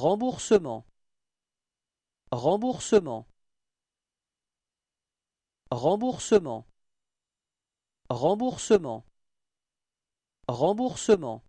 Remboursement Remboursement Remboursement Remboursement Remboursement